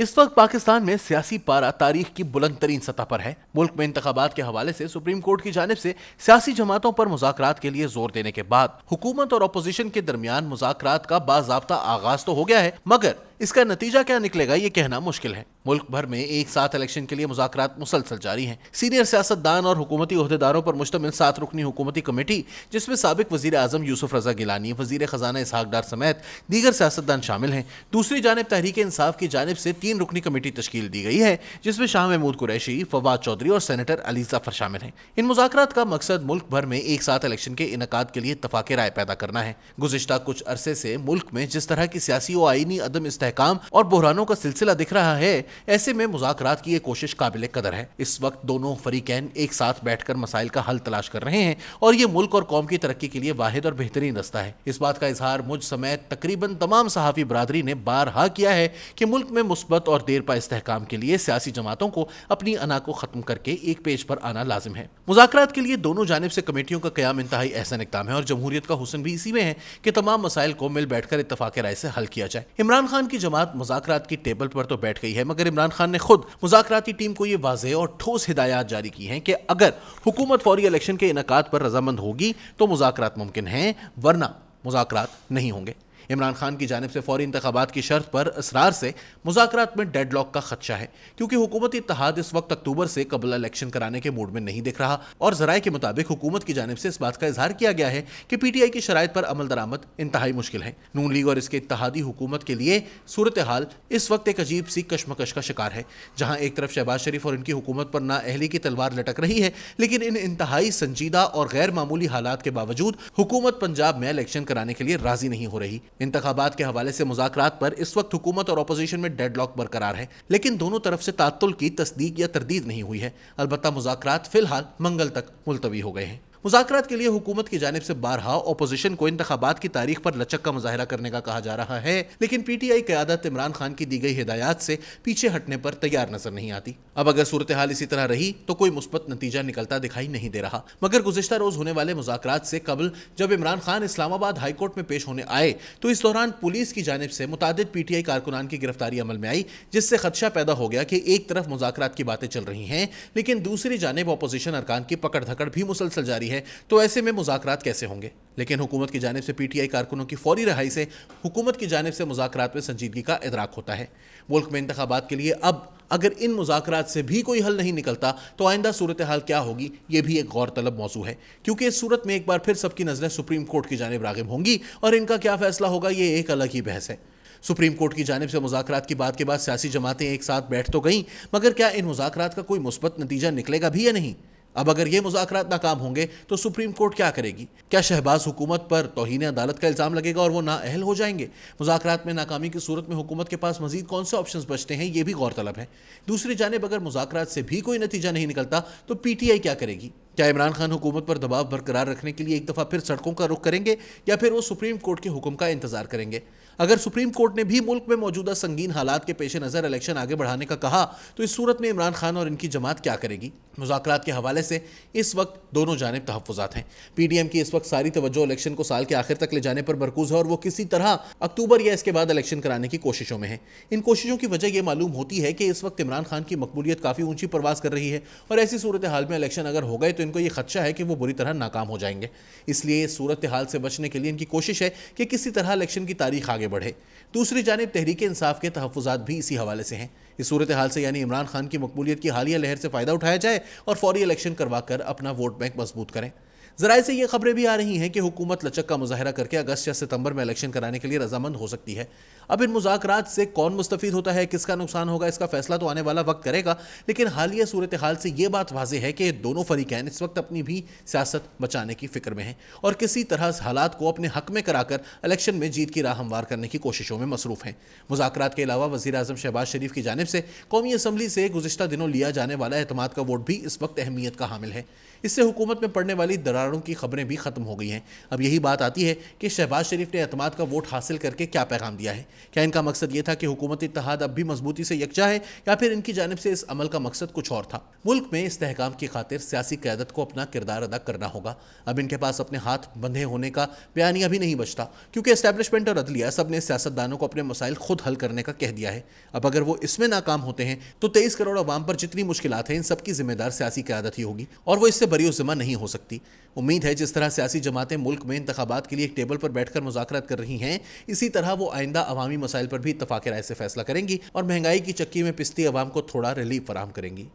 इस वक्त पाकिस्तान में सियासी पारा तारीख की बुलंद तरीन सतह पर है मुल्क में इंतबात के हवाले से सुप्रीम कोर्ट की जानब से सियासी जमातों पर मुजाकर के लिए जोर देने के बाद हुकूमत और अपोजिशन के दरमियान मुजाकर का बाबा आगाज तो हो गया है मगर इसका नतीजा क्या निकलेगा ये कहना मुश्किल है मुल्क भर में एक साथ इलेक्शन के लिए मुजाकर मुसलसल जारी हैं सीनियर सियासतदान और हुकूमती अहदेदारों पर मुश्तमिल सात रुकनी हुकूमती कमेटी जिसमें सबक वजी अजम यूसुफ रजा गिलानी वजीर खजाना इसहाक डार समेत दीगर सियासतदान शामिल हैं दूसरी जानब तहरीक इंसाफ की जानब से तीन रुकनी कमेटी तश्कील दी गई है जिसमें शाह महमूद कुरैशी फवाद चौधरी और सैनेटर अली जफर शामिल हैं इन मुजाकर का मकसद मुल्क भर में एक साथ इलेक्शन के इनका के लिए इतफाक राय पैदा करना है गुजशत कुछ अरसे से मुल्क में जिस तरह की सियासी और आईनी अदम इसक इस्तेकाम और बहरानों का सिलसिला दिख रहा है ऐसे में मुजाकर की ये कोशिश काबिल कदर है इस वक्त दोनों फरीकैन एक साथ बैठकर मसाइल का हल तलाश कर रहे हैं और ये मुल्क और कौम की तरक्की के लिए वाहिद और बेहतरीन रास्ता है इस बात का इजहार मुझ समेत तकरीबन तमाम सहाफ़ी बरदरी ने बारहा किया है कि मुल्क में मुस्बत और देरपा इस्तेकाम के लिए सियासी जमातों को अपनी अना को ख़त्म करके एक पेज पर आना लाजिम है मुजाकर के लिए दोनों जानब से कमेटियों का क्याम इंतहा ऐसा इकदाम है और जमहूरियत का हुसन भी इसी में है कि तमाम मसाइल को मिल बैठकर इतफाक़ राय से हल किया जाए इमरान खान की जमात मुजात की टेबल पर तो बैठ गई है मगर इमरान खान ने खुद मुजाती टीम को ये वाजह और ठोस हिदायत जारी की हैं कि अगर हुकूमत फौरी इलेक्शन के इनका पर रजामंद होगी तो मुजाकर मुमकिन हैं वरना मुजाकर नहीं होंगे इमरान खान की जानब से फौरी इंतबात की शर्त पर इसरार से मुजाकर में डेड लॉक का खदशा है क्योंकि हुकूमती इतिहाद इस वक्त अक्टूबर से कबल इलेक्शन कराने के मूड में नहीं दिख रहा और जराये के मुताबिक हुकूमत की जानब से इस बात का इजहार किया गया है कि पीटीआई की शराय पर अमल दरामद इंतहाई मुश्किल है नून लीग और इसके इतिहादी हुकूमत के लिए सूरत हाल इस वक्त एक अजीब सी कशमकश का शिकार है जहाँ एक तरफ शहबाज शरीफ और इनकी हुकूमत पर ना अहली की तलवार लटक रही है लेकिन इन इंतहाई संजीदा और गैर मामूली हालात के बावजूद हुकूमत पंजाब में इलेक्शन कराने के लिए राजी नहीं हो रही इंतबात के हवाले से मुजाक्रत पर इस वक्त हुकूमत और अपोजिशन में डेडलॉक बरकरार है लेकिन दोनों तरफ से तातुल की तस्दीक या तरदीद नहीं हुई है अलबत् मुजात फिलहाल मंगल तक मुलतवी हो गए हैं मुजाकर के लिए हुकूमत की जानब से बारहा अपोजिशन को इंतबात की तारीख पर लचक का मुजाहरा करने का कहा जा रहा है लेकिन पी टी आई क्यादत इमरान खान की दी गई हिदायत से पीछे हटने पर तैयार नजर नहीं आती अब अगर सूरत हाल इसी तरह रही तो कोई मुस्बत नतीजा निकलता दिखाई नहीं दे रहा मगर गुजशत रोज होने वाले मुजाकर से कबल जब इमरान खान इस्लामाबाद हाईकोर्ट में पेश होने आए तो इस दौरान पुलिस की जानब से टी आई कारकुनान की गिरफ्तारी अमल में आई जिससे खदशा पैदा हो गया कि एक तरफ मुजाकर की बातें चल रही हैं लेकिन दूसरी जानब अपोजिशन अरकान की पकड़ धकड़ भी मुसलसल जारी है है तो ऐसे में मुजाकरात कैसे होंगे लेकिन हुकूमत की जानब से पीटीआई कारकुनों की फौरी रहाई से हुकूमत की जानब से मुजाकरात में संजीदगी का इदराक होता है मुल्क में इंतबात के लिए अब अगर इन मुजाकर से भी कोई हल नहीं निकलता तो आइंदा सूरत हाल क्या होगी ये भी एक गौर तलब मौजू है क्योंकि इस सूरत में एक बार फिर सबकी नज़रें सुप्रीम कोर्ट की जानब रागिब होंगी और इनका क्या फैसला होगा ये एक अलग ही बहस है सुप्रीम कोर्ट की जानब से मुजाकर की बात के बाद सियासी जमातें एक साथ बैठ तो गईं मगर क्या इन मुजाकर का कोई मुस्बत नतीजा निकलेगा भी या नहीं अब अगर ये मुजाकर नाकाम होंगे तो सुप्रीम कोर्ट क्या करेगी क्या शहबाज हुकूमत पर तोहन अदालत का इल्ज़ाम लगेगा और वो नाअहल हो जाएंगे मुजाकर में नाकामी की सूरत में हुकूमत के पास मजीद कौन से ऑप्शन बचते हैं ये भी गौरतलब है दूसरी जानब अगर मुजाकर से भी कोई नतीजा नहीं निकलता तो पी टी आई क्या करेगी क्या इमरान खान हुकूमत पर दबाव बरकरार रखने के लिए एक दफ़ा फिर सड़कों का रुख करेंगे या फिर वो सुप्रीम कोर्ट के हुक्म का इंतज़ार करेंगे अगर सुप्रीम कोर्ट ने भी मुल्क में मौजूदा संगीन हालात के पेश नज़र इलेक्शन आगे बढ़ाने का कहा तो इस सूरत में इमरान खान और इनकी जमात क्या करेगी मुजात के हवाले से इस वक्त दोनों जानब तहफात हैं पी डी एम की इस वक्त सारी तवज्जो इलेक्शन को साल के आखिर तक ले जाने पर मरकूज है और वो किसी तरह अक्टूबर या इसके बाद इलेक्शन कराने की कोशिशों में है इन कोशिशों की वजह यह मालूम होती है कि इस वक्त इमरान खान की मकबूलियत काफ़ी ऊंची परवास कर रही है और ऐसी सूरत हाल में इलेक्शन अगर हो गए तो इनको ये खदशा है कि वो बुरी तरह नाकाम हो जाएंगे इसलिए सूरत हाल से बचने के लिए इनकी कोशिश है कि किसी तरह इलेक्शन की तारीख आगे बढ़े दूसरी जानब तहरीक इंसाफ के तहफात भी इसी हवाले से हैं इस सूरत हाल से यानी इमरान खान की मकबूलियत की हालिया लहर से फ़ायदा उठाया जाए और फौरी इलेक्शन करवा कर अपना वोट बैंक मजबूत करें जराये से ये खबरें भी आ रही हैं कि हुकूमत लचक का मुजाहरा करके अगस्त या सितंबर में इलेक्शन कराने के लिए रजामंद हो सकती है अब इन मुजाकर से कौन मुस्तफ़ होता है किसका नुकसान होगा इसका फैसला तो आने वाला वक्त करेगा लेकिन हालिया सूरत हाल से ये बात वाजह है कि दोनों फरीकैन इस वक्त अपनी भी सियासत बचाने की फिक्र में हैं और किसी तरह हालात को अपने हक में कराकर इलेक्शन में जीत की राह हमवार करने की कोशिशों में मसरूफ़ हैं मुजाकर के अलावा वजी अजम शहबाज शरीफ की जानब से कौमी असम्बली से गुजशत दिनों लिया जाने वाला अहतमाद का वोट भी इस वक्त अहमियत का हामिल है इससे हुकूमत में पड़ने वाली दरारों की खबरें भी ख़त्म हो गई हैं अब यही बात आती है कि शहबाज शरीफ ने अतमाद का वोट हासिल करके क्या पैगाम दिया है क्या इनका मकसद ये था कि हुकूमत इतिहाद अब भी मजबूती से यकजा है या फिर इनकी जानब से इस अमल का मकसद कुछ और था मुल्क में इसकाम की खातिर सियासी क्यादत को अपना किरदार अदा करना होगा अब इनके पास अपने हाथ बंधे होने का बयानिया भी नहीं बचता क्योंकि इस्टेबलिशमेंट और अदलिया सब ने सियासतदानों को अपने मसाइल खुद हल करने का कह दिया है अब अगर वो इसमें नाकाम होते हैं तो तेईस करोड़ अवाम पर जितनी मुश्किल है इन सबकी जिम्मेदार सियासी क्यादत ही होगी और वो इससे बरी ज़िम्मा नहीं हो सकती उम्मीद है जिस तरह सियासी जमातें मुल्क में इंतबात के लिए एक टेबल पर बैठकर मुजाकरत कर रही हैं इसी तरह वो आइंदा अवामी मसाइल पर भी इतफाक़ राय से फैसला करेंगी और महंगाई की चक्की में पिस्ती अवाम को थोड़ा रिलीफ फराम करेंगी